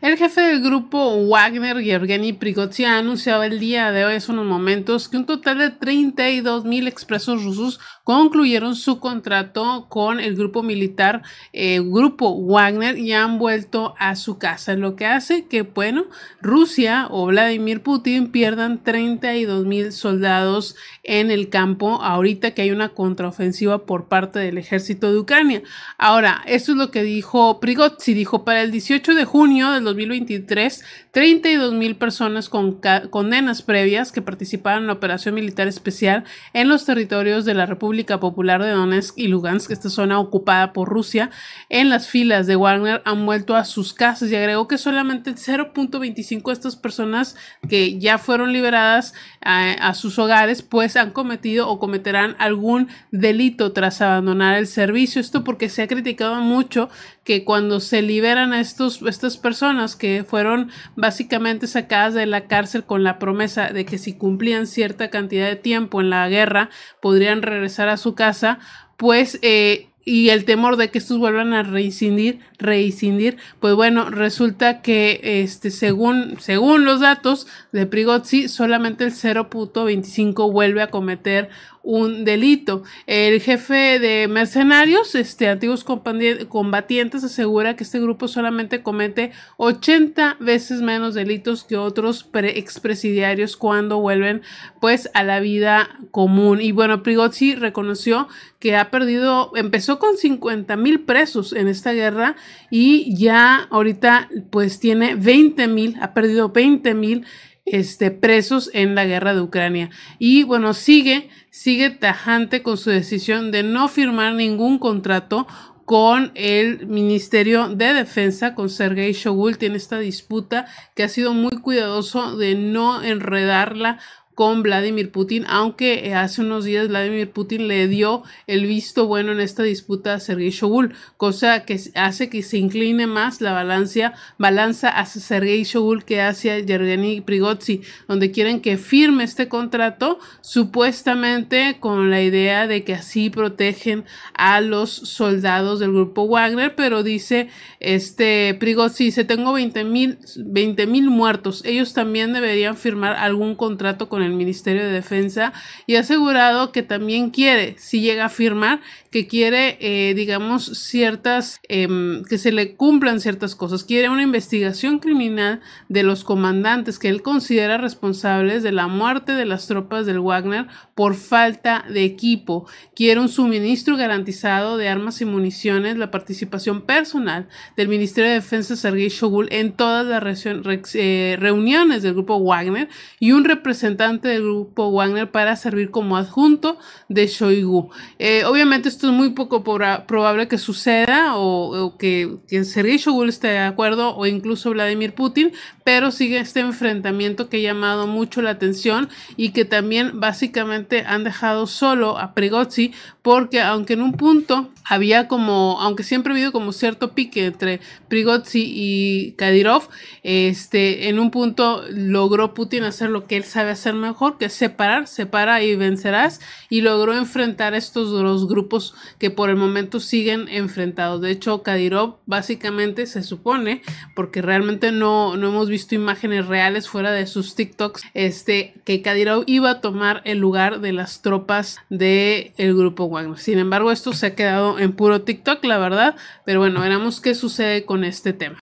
El jefe del grupo Wagner, Yevgeny Prigozhin, ha anunciado el día de hoy, hace unos momentos, que un total de 32 mil expresos rusos concluyeron su contrato con el grupo militar eh, Grupo Wagner y han vuelto a su casa, lo que hace que, bueno, Rusia o Vladimir Putin pierdan 32 mil soldados en el campo ahorita que hay una contraofensiva por parte del ejército de Ucrania. Ahora, esto es lo que dijo Prigozhin, dijo para el 18 de junio del 2023, 32 mil personas con condenas previas que participaron en la operación militar especial en los territorios de la República Popular de Donetsk y Lugansk, esta zona ocupada por Rusia, en las filas de Wagner han vuelto a sus casas y agregó que solamente 0.25 de estas personas que ya fueron liberadas a, a sus hogares, pues han cometido o cometerán algún delito tras abandonar el servicio. Esto porque se ha criticado mucho que cuando se liberan a estos, estas personas que fueron básicamente sacadas de la cárcel con la promesa de que si cumplían cierta cantidad de tiempo en la guerra podrían regresar a su casa, pues eh, y el temor de que estos vuelvan a reincidir, reincindir, pues bueno, resulta que este, según, según los datos de Prigozzi, solamente el 0.25 vuelve a cometer un delito. El jefe de mercenarios, este, antiguos combatientes, asegura que este grupo solamente comete 80 veces menos delitos que otros expresidiarios cuando vuelven pues a la vida común. Y bueno, Prigozzi reconoció que ha perdido, empezó con 50 mil presos en esta guerra y ya ahorita pues tiene 20 mil, ha perdido 20 mil este, presos en la guerra de Ucrania. Y bueno, sigue, sigue tajante con su decisión de no firmar ningún contrato con el Ministerio de Defensa, con Sergei Shogul, tiene esta disputa que ha sido muy cuidadoso de no enredarla con Vladimir Putin, aunque eh, hace unos días Vladimir Putin le dio el visto bueno en esta disputa a Sergei Shogul, cosa que hace que se incline más la balanza, balanza hacia Sergei Shogul que hacia Yergeny Prigozzi, donde quieren que firme este contrato supuestamente con la idea de que así protegen a los soldados del grupo Wagner, pero dice este Prigozzi, se tengo 20 mil muertos, ellos también deberían firmar algún contrato con el el Ministerio de Defensa y ha asegurado que también quiere, si llega a firmar que quiere, eh, digamos, ciertas, em, que se le cumplan ciertas cosas. Quiere una investigación criminal de los comandantes que él considera responsables de la muerte de las tropas del Wagner por falta de equipo. Quiere un suministro garantizado de armas y municiones, la participación personal del Ministerio de Defensa Sergei Shogul en todas las eh, reuniones del grupo Wagner y un representante del grupo Wagner para servir como adjunto de Shoigu. Eh, obviamente esto es muy poco probable que suceda o, que, quien Sergei Shoigu esté de acuerdo o incluso Vladimir Putin, pero sigue este enfrentamiento que ha llamado mucho la atención y que también básicamente han dejado solo a Prigozzi porque aunque en un punto había como, aunque siempre ha habido como cierto pique entre Prigozzi y Kadyrov, este, en un punto logró Putin hacer lo que él sabe hacer mejor mejor, que separar, separa y vencerás, y logró enfrentar estos dos grupos que por el momento siguen enfrentados. De hecho, Kadirov básicamente se supone, porque realmente no, no hemos visto imágenes reales fuera de sus TikToks, este, que Kadirov iba a tomar el lugar de las tropas del el grupo Wagner. Sin embargo, esto se ha quedado en puro TikTok, la verdad, pero bueno, veremos qué sucede con este tema.